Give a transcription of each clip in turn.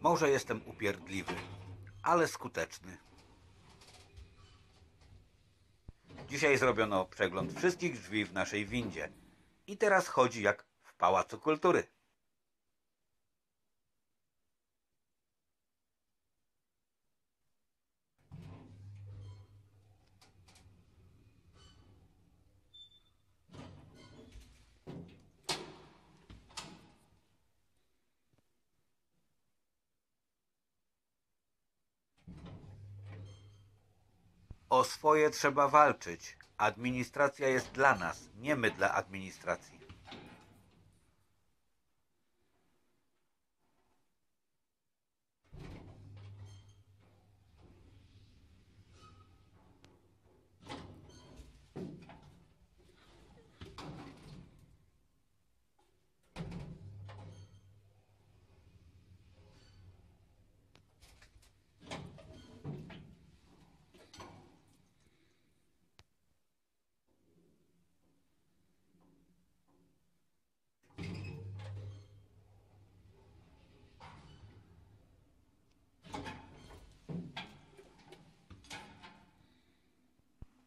Może jestem upierdliwy, ale skuteczny. Dzisiaj zrobiono przegląd wszystkich drzwi w naszej windzie i teraz chodzi jak w Pałacu Kultury. O swoje trzeba walczyć. Administracja jest dla nas, nie my dla administracji.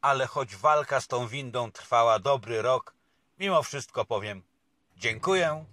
ale choć walka z tą windą trwała dobry rok, mimo wszystko powiem dziękuję